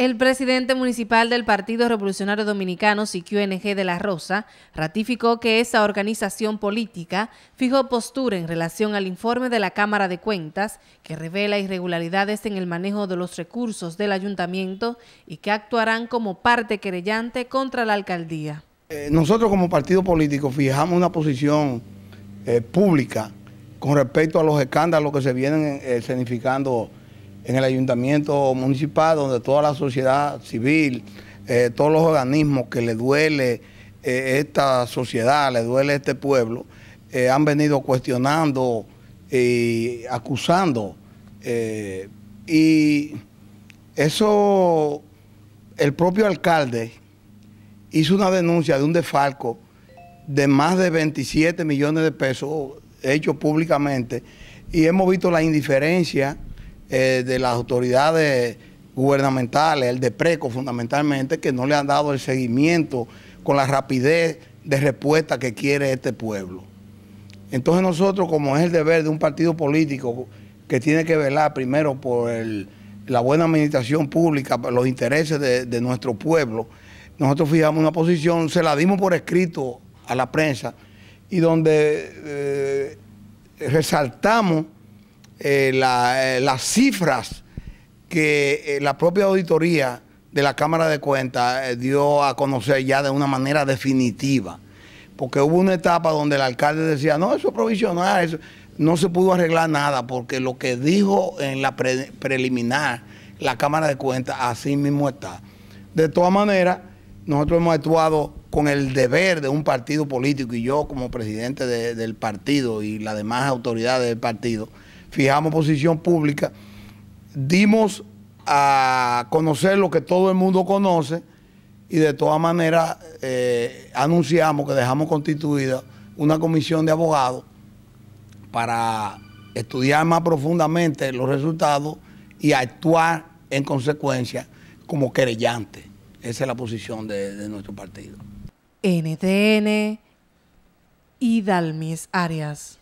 El presidente municipal del Partido Revolucionario Dominicano, N.G. de la Rosa, ratificó que esa organización política fijó postura en relación al informe de la Cámara de Cuentas que revela irregularidades en el manejo de los recursos del ayuntamiento y que actuarán como parte querellante contra la alcaldía. Eh, nosotros como partido político fijamos una posición eh, pública con respecto a los escándalos que se vienen eh, significando en el ayuntamiento municipal, donde toda la sociedad civil, eh, todos los organismos que le duele eh, esta sociedad, le duele este pueblo, eh, han venido cuestionando y acusando. y eso, el propio alcalde hizo una denuncia de un defalco de más de 27 millones de pesos hecho públicamente y hemos visto la indiferencia eh, de las autoridades gubernamentales, el de PRECO fundamentalmente, que no le han dado el seguimiento con la rapidez de respuesta que quiere este pueblo. Entonces nosotros, como es el deber de un partido político que tiene que velar primero por la buena administración pública, por los intereses de, nuestro pueblo, nosotros fijamos una posición, se la dimos por escrito a la prensa y donde eh, resaltamos eh, eh, las cifras que eh, la propia auditoría de la Cámara de Cuentas dio a conocer ya de una manera definitiva. Porque hubo una etapa donde el alcalde decía, no, eso es provisional, eso. no se pudo arreglar nada, porque lo que dijo en la preliminar la Cámara de Cuentas, así mismo está. De todas maneras, nosotros hemos actuado con el deber de un partido político y yo como presidente del partido y las demás autoridades del partido, fijamos posición pública, dimos a conocer lo que todo el mundo conoce y de todas maneras eh, anunciamos que dejamos constituida una comisión de abogados para estudiar más profundamente los resultados y actuar en consecuencia como querellante. Esa es la posición de, nuestro partido. NTN y Dalmis Arias.